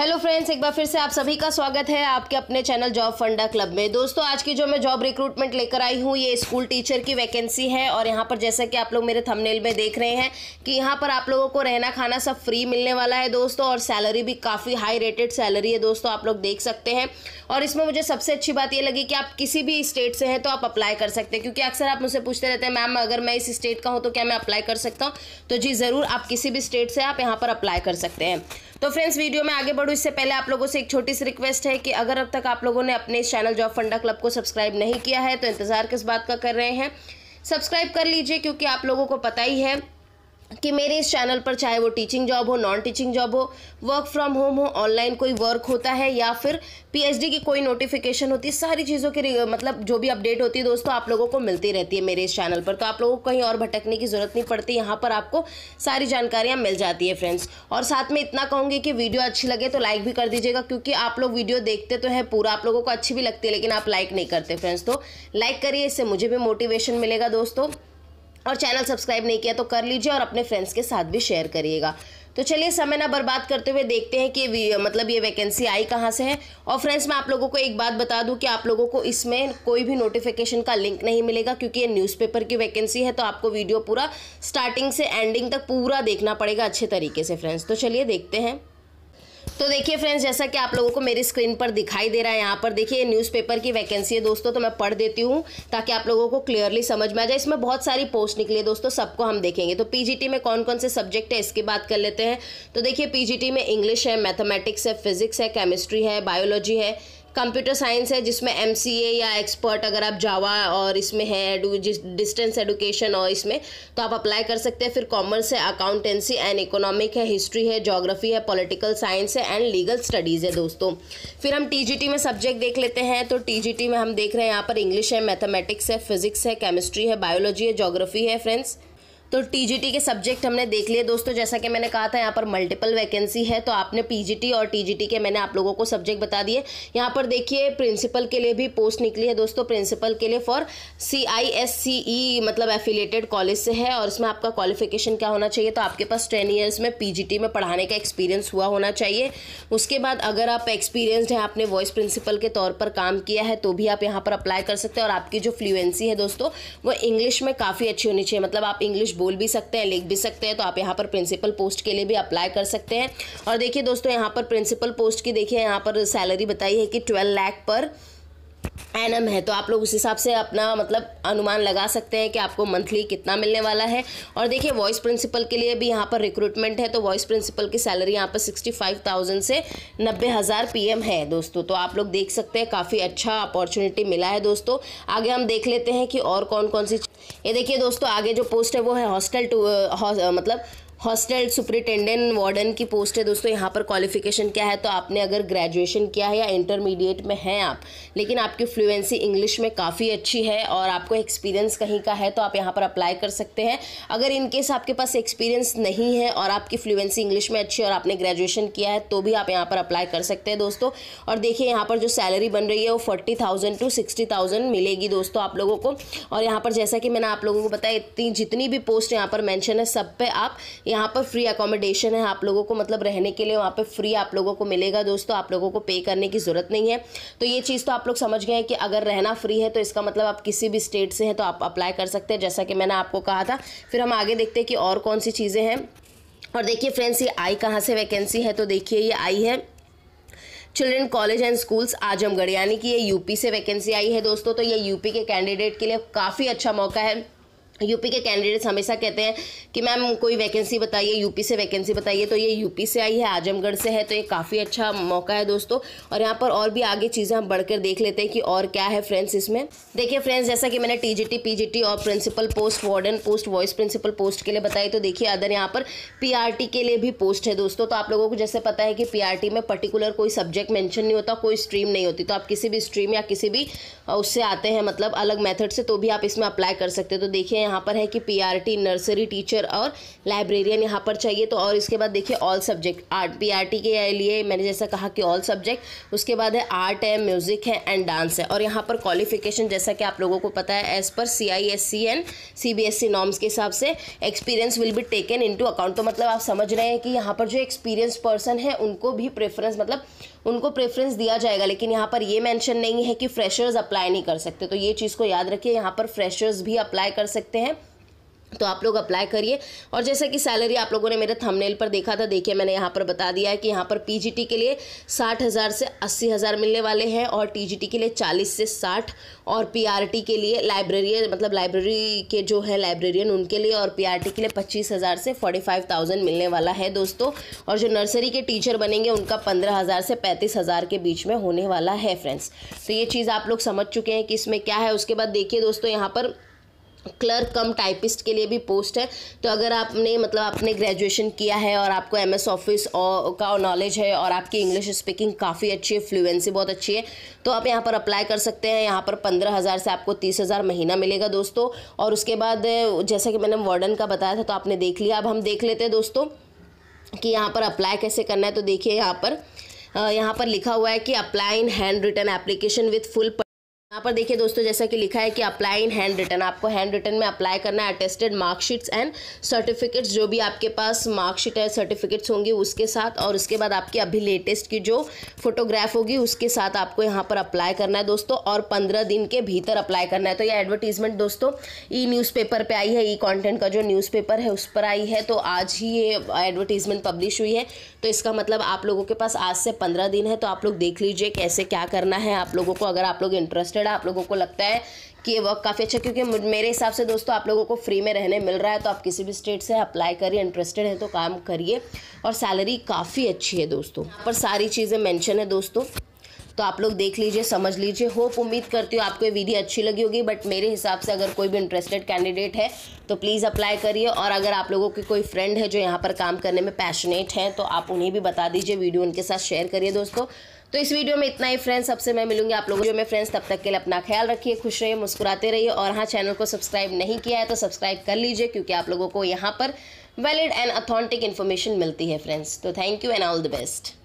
hello friends एक बार फिर से आप सभी का स्वागत है आपके अपने चैनल जॉब फंडा क्लब में दोस्तों आज की जो मैं जॉब रिक्रूटमेंट लेकर आई हूँ ये स्कूल टीचर की वैकेंसी है और यहाँ पर जैसा कि आप लोग मेरे थंबनेल में देख रहे हैं कि यहाँ पर आप लोगों को रहना खाना सब फ्री मिलने वाला है दोस्तों और सैलरी भी काफ़ी हाई रेटेड सैलरी है दोस्तों आप लोग देख सकते हैं और इसमें मुझे सबसे अच्छी बात ये लगी कि आप किसी भी स्टेट से हैं तो आप अप्लाई कर सकते हैं क्योंकि अक्सर आप मुझसे पूछते रहते हैं मैम अगर मैं इस स्टेट का हूँ तो क्या मैं अप्लाई कर सकता हूँ तो जी ज़रूर आप किसी भी स्टेट से आप यहाँ पर अप्लाई कर सकते हैं तो फ्रेंड्स वीडियो में आगे बढ़ू इससे पहले आप लोगों से एक छोटी सी रिक्वेस्ट है कि अगर अब तक आप लोगों ने अपने इस चैनल जॉब फंडा क्लब को सब्सक्राइब नहीं किया है तो इंतज़ार किस बात का कर रहे हैं सब्सक्राइब कर लीजिए क्योंकि आप लोगों को पता ही है कि मेरे इस चैनल पर चाहे वो टीचिंग जॉब हो नॉन टीचिंग जॉब हो वर्क फ्रॉम होम हो ऑनलाइन कोई वर्क होता है या फिर पीएचडी की कोई नोटिफिकेशन होती है सारी चीज़ों के मतलब जो भी अपडेट होती है दोस्तों आप लोगों को मिलती रहती है मेरे इस चैनल पर तो आप लोगों को कहीं और भटकने की ज़रूरत नहीं पड़ती यहाँ पर आपको सारी जानकारियाँ मिल जाती है फ्रेंड्स और साथ में इतना कहूँगी कि वीडियो अच्छी लगे तो लाइक भी कर दीजिएगा क्योंकि आप लोग वीडियो देखते तो है पूरा आप लोगों को अच्छी भी लगती है लेकिन आप लाइक नहीं करते फ्रेंड्स तो लाइक करिए इससे मुझे भी मोटिवेशन मिलेगा दोस्तों और चैनल सब्सक्राइब नहीं किया तो कर लीजिए और अपने फ्रेंड्स के साथ भी शेयर करिएगा तो चलिए समय ना बर्बाद करते हुए देखते हैं कि मतलब ये वैकेंसी आई कहाँ से है और फ्रेंड्स मैं आप लोगों को एक बात बता दूं कि आप लोगों को इसमें कोई भी नोटिफिकेशन का लिंक नहीं मिलेगा क्योंकि ये न्यूज़पेपर की वैकेंसी है तो आपको वीडियो पूरा स्टार्टिंग से एंडिंग तक पूरा देखना पड़ेगा अच्छे तरीके से फ्रेंड्स तो चलिए देखते हैं तो देखिए फ्रेंड्स जैसा कि आप लोगों को मेरी स्क्रीन पर दिखाई दे रहा है यहाँ पर देखिए न्यूज़पेपर की वैकेंसी है दोस्तों तो मैं पढ़ देती हूँ ताकि आप लोगों को क्लियरली समझ में आ जाए इसमें बहुत सारी पोस्ट निकली है दोस्तों सबको हम देखेंगे तो पीजीटी में कौन कौन से सब्जेक्ट है इसकी बात कर लेते हैं तो देखिए पी में इंग्लिश है मैथमेटिक्स है फिजिक्स है केमिस्ट्री है बायोलॉजी है कंप्यूटर साइंस है जिसमें एम या एक्सपर्ट अगर आप जावा और इसमें है जिस डिस्टेंस एडुकेशन और इसमें तो आप अप्लाई कर सकते हैं फिर कॉमर्स है अकाउंटेंसी एंड इकोनॉमिक है हिस्ट्री है जोग्राफी है पॉलिटिकल साइंस है एंड लीगल स्टडीज़ है दोस्तों फिर हम टी में सब्जेक्ट देख लेते हैं तो टी में हम देख रहे हैं यहाँ पर इंग्लिश है मैथमेटिक्स है फिजिक्स है केमिस्ट्री है बायोलॉजी है जोग्राफी है फ्रेंड्स तो टीजीटी के सब्जेक्ट हमने देख लिए दोस्तों जैसा कि मैंने कहा था यहाँ पर मल्टीपल वैकेंसी है तो आपने पीजीटी और टीजीटी के मैंने आप लोगों को सब्जेक्ट बता दिए यहाँ पर देखिए प्रिंसिपल के लिए भी पोस्ट निकली है दोस्तों प्रिंसिपल के लिए फॉर सी आई एस सी ई मतलब एफिलेटेड कॉलेज से है और इसमें आपका क्वालिफिकेशन क्या होना चाहिए तो आपके पास टेन ईयर्स में पी में पढ़ाने का एक्सपीरियंस हुआ होना चाहिए उसके बाद अगर आप एक्सपीरियंसड हैं आपने वॉइस प्रिंसिपल के तौर पर काम किया है तो भी आप यहाँ पर अप्लाई कर सकते हैं और आपकी जो फ्लुएंसी है दोस्तों वो इंग्लिश में काफ़ी अच्छी होनी चाहिए मतलब आप इंग्लिश बोल भी सकते हैं लिख भी सकते हैं तो आप यहाँ पर प्रिंसिपल पोस्ट के लिए भी अप्लाई कर सकते हैं और देखिए दोस्तों यहाँ पर प्रिंसिपल पोस्ट की देखिए यहाँ पर सैलरी बताई है कि ट्वेल्व लैख पर एनम है तो आप लोग उस हिसाब से अपना मतलब अनुमान लगा सकते हैं कि आपको मंथली कितना मिलने वाला है और देखिए वॉइस प्रिंसिपल के लिए भी यहाँ पर रिक्रूटमेंट है तो वॉइस प्रिंसिपल की सैलरी यहाँ पर सिक्सटी फाइव थाउजेंड से नब्बे हज़ार पी है दोस्तों तो आप लोग देख सकते हैं काफ़ी अच्छा अपॉर्चुनिटी मिला है दोस्तों आगे हम देख लेते हैं कि और कौन कौन सी ये देखिए दोस्तों आगे जो पोस्ट है वो है हॉस्टल टू uh, uh, मतलब हॉस्टल सुपरिटेंडेंट वार्डन की पोस्ट है दोस्तों यहाँ पर क्वालिफिकेशन क्या है तो आपने अगर ग्रेजुएशन किया है या इंटरमीडिएट में हैं आप लेकिन आपकी फ्लुएंसी इंग्लिश में काफ़ी अच्छी है और आपको एक्सपीरियंस कहीं का है तो आप यहाँ पर अप्लाई कर सकते हैं अगर इनकेस आपके पास एक्सपीरियंस नहीं है और आपकी फ्लुएंसी इंग्लिश में अच्छी और आपने ग्रेजुएशन किया है तो भी आप यहाँ पर अप्लाई कर सकते हैं दोस्तों और देखिए यहाँ पर जो सैलरी बन रही है वो forty thousand to sixty thousand मिलेगी दोस्तों आप लोगों को और यहाँ पर जैसा कि मैंने आप लोगों को बताया इतनी जितनी भी पोस्ट यहाँ पर मैंशन है सब पे आप यहाँ पर फ्री अकोमोडेशन है आप लोगों को मतलब रहने के लिए वहाँ पर फ्री आप लोगों को मिलेगा दोस्तों आप लोगों को पे करने की ज़रूरत नहीं है तो ये चीज़ तो आप लोग समझ गए हैं कि अगर रहना फ्री है तो इसका मतलब आप किसी भी स्टेट से हैं तो आप अप्लाई कर सकते हैं जैसा कि मैंने आपको कहा था फिर हम आगे देखते हैं कि और कौन सी चीज़ें हैं और देखिए फ्रेंड्स ये आई कहाँ से वैकेंसी है तो देखिए ये आई है children college and schools Azamgarh यानी कि ये यूपी से वैकेंसी आई है दोस्तों तो ये यूपी के कैंडिडेट के लिए काफ़ी अच्छा मौका है यूपी के कैंडिडेट्स हमेशा कहते हैं कि मैम कोई वैकेंसी बताइए यूपी से वैकेंसी बताइए तो ये यूपी से आई है आजमगढ़ से है तो ये काफ़ी अच्छा मौका है दोस्तों और यहाँ पर और भी आगे चीज़ें हम बढ़कर देख लेते हैं कि और क्या है फ्रेंड्स इसमें देखिए फ्रेंड्स जैसा कि मैंने टीजीटी पीजीटी और principal post warden post vice principal post के लिए बताई तो देखिए अदर यहाँ पर पी के लिए भी पोस्ट है दोस्तों तो आप लोगों को जैसे पता है कि पी में पर्टिकुलर कोई सब्जेक्ट मैंशन नहीं होता कोई स्ट्रीम नहीं होती तो आप किसी भी स्ट्रीम या किसी भी उससे आते हैं मतलब अलग मैथड से तो भी आप इसमें अप्लाई कर सकते हो तो देखिए यहाँ पर है कि पीआरटी नर्सरी टीचर और लाइब्रेरियन यहाँ पर चाहिए तो और इसके बाद देखिए ऑल सब्जेक्ट आर्ट पीआरटी के लिए मैंने जैसा कहा कि ऑल सब्जेक्ट उसके बाद है आर्ट है म्यूज़िक है एंड डांस है और यहाँ पर क्वालिफिकेशन जैसा कि आप लोगों को पता है as per C I S C and C B S C norms के हिसाब से experience will be taken into account तो मतलब आप समझ रहे हैं कि यहाँ पर जो एक्सपीरियंस पर्सन है उनको भी प्रेफरेंस मतलब उनको प्रेफरेंस दिया जाएगा लेकिन यहाँ पर ये मैंशन नहीं है कि फ्रेशर्स अप्लाई नहीं कर सकते तो ये चीज़ को याद रखिए यहाँ पर फ्रेशर्स भी अप्लाई कर सकते हैं हैं तो आप लोग अप्लाई करिए और जैसे कि सैलरी आप लोगों ने मेरे थंबनेल पर देखा था देखिए मैंने यहाँ पर बता दिया है कि यहाँ पर पीजीटी के लिए साठ हज़ार से अस्सी हज़ार मिलने वाले हैं और टीजीटी के लिए चालीस से साठ और पीआरटी के लिए लाइब्रेरियन मतलब लाइब्रेरी के जो है लाइब्रेरियन उनके लिए और पी के लिए पच्चीस से फोर्टी मिलने वाला है दोस्तों और जो नर्सरी के टीचर बनेंगे उनका पंद्रह से पैंतीस के बीच में होने वाला है फ्रेंड्स तो ये चीज़ आप लोग समझ चुके हैं कि इसमें क्या है उसके बाद देखिए दोस्तों यहाँ पर क्लर्क कम टाइपिस्ट के लिए भी पोस्ट है तो अगर आपने मतलब आपने ग्रेजुएशन किया है और आपको एम एस ऑफिस का नॉलेज है और आपकी इंग्लिश स्पीकिंग काफ़ी अच्छी है फ्लुएंसी बहुत अच्छी है तो आप यहाँ पर अप्लाई कर सकते हैं यहाँ पर पंद्रह हज़ार से आपको तीस हज़ार महीना मिलेगा दोस्तों और उसके बाद जैसा कि मैंने वार्डन का बताया था तो आपने देख लिया अब हम देख लेते हैं दोस्तों कि यहाँ पर अप्लाई कैसे करना है तो देखिए यहाँ पर यहाँ पर लिखा हुआ है कि apply in handwritten application with full यहाँ पर देखिए दोस्तों जैसा कि लिखा है कि अप्लाई इन हैंड रिटर्न आपको हैंड रिटर्न में अप्लाई करना है अटेस्टेड मार्कशीट्स एंड सर्टिफिकेट्स जो भी आपके पास मार्कशीट है सर्टिफिकेट्स होंगे उसके साथ और उसके बाद आपकी अभी लेटेस्ट की जो फोटोग्राफ होगी उसके साथ आपको यहाँ पर अप्लाई करना है दोस्तों और पंद्रह दिन के भीतर अप्लाई करना है तो यह एडवर्टीजमेंट दोस्तों ई न्यूज़ पेपर पर आई है ई कॉन्टेंट का जो न्यूज़ पेपर है उस पर आई है तो आज ही ये एडवर्टीजमेंट पब्लिश हुई है तो इसका मतलब आप लोगों के पास आज से पंद्रह दिन है तो आप लोग देख लीजिए कैसे क्या करना है आप लोगों को अगर आप लोग इंटरेस्टेड है आप लोगों को लगता है कि ये वर्क काफ़ी अच्छा क्योंकि मेरे हिसाब से दोस्तों आप लोगों को फ्री में रहने मिल रहा है तो आप किसी भी स्टेट से अप्लाई करिए इंटरेस्टेड है तो काम करिए और सैलरी काफ़ी अच्छी है दोस्तों पर सारी चीज़ें मैंशन है दोस्तों तो आप लोग देख लीजिए समझ लीजिए होप उम्मीद करती हूँ आपको ये वीडियो अच्छी लगी होगी बट मेरे हिसाब से अगर कोई भी इंटरेस्टेड कैंडिडेट है तो प्लीज़ अप्लाई करिए और अगर आप लोगों के कोई फ्रेंड है जो यहाँ पर काम करने में पैशनेट हैं तो आप उन्हें भी बता दीजिए वीडियो उनके साथ शेयर करिए दोस्तों तो इस वीडियो में इतना ही फ्रेंड्स सबसे मैं मिलूंगी आप लोगों जो मेरे फ्रेंड्स तब तक के लिए अपना ख्याल रखिए खुश रहिए मुस्कुराते रहिए और हाँ चैनल को सब्सक्राइब नहीं किया है तो सब्सक्राइब कर लीजिए क्योंकि आप लोगों को यहाँ पर वैलिड एंड अथॉन्टिक इन्फॉर्मेशन मिलती है फ्रेंड्स तो thank you and all the best